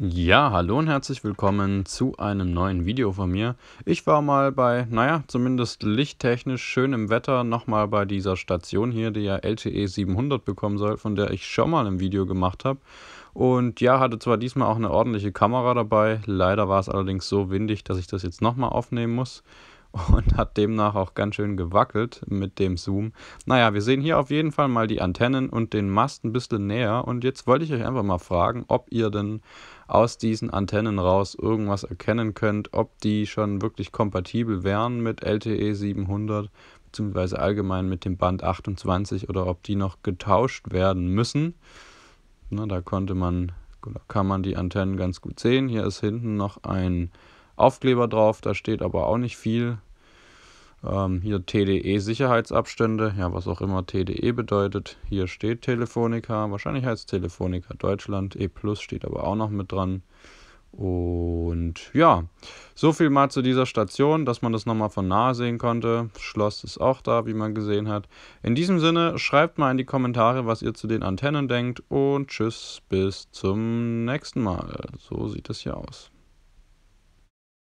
Ja, hallo und herzlich willkommen zu einem neuen Video von mir. Ich war mal bei, naja, zumindest lichttechnisch schönem Wetter nochmal bei dieser Station hier, die ja LTE 700 bekommen soll, von der ich schon mal ein Video gemacht habe. Und ja, hatte zwar diesmal auch eine ordentliche Kamera dabei, leider war es allerdings so windig, dass ich das jetzt nochmal aufnehmen muss und hat demnach auch ganz schön gewackelt mit dem Zoom. Naja, wir sehen hier auf jeden Fall mal die Antennen und den Mast ein bisschen näher und jetzt wollte ich euch einfach mal fragen, ob ihr denn aus diesen Antennen raus irgendwas erkennen könnt, ob die schon wirklich kompatibel wären mit LTE 700 bzw. allgemein mit dem Band 28 oder ob die noch getauscht werden müssen. Na, da konnte man, da kann man die Antennen ganz gut sehen. Hier ist hinten noch ein Aufkleber drauf, da steht aber auch nicht viel. Ähm, hier TDE-Sicherheitsabstände, ja, was auch immer TDE bedeutet. Hier steht Telefonica, wahrscheinlich heißt Telefonica Deutschland. E Plus steht aber auch noch mit dran. Und ja, so viel mal zu dieser Station, dass man das nochmal von nahe sehen konnte. Schloss ist auch da, wie man gesehen hat. In diesem Sinne, schreibt mal in die Kommentare, was ihr zu den Antennen denkt. Und tschüss, bis zum nächsten Mal. So sieht es hier aus.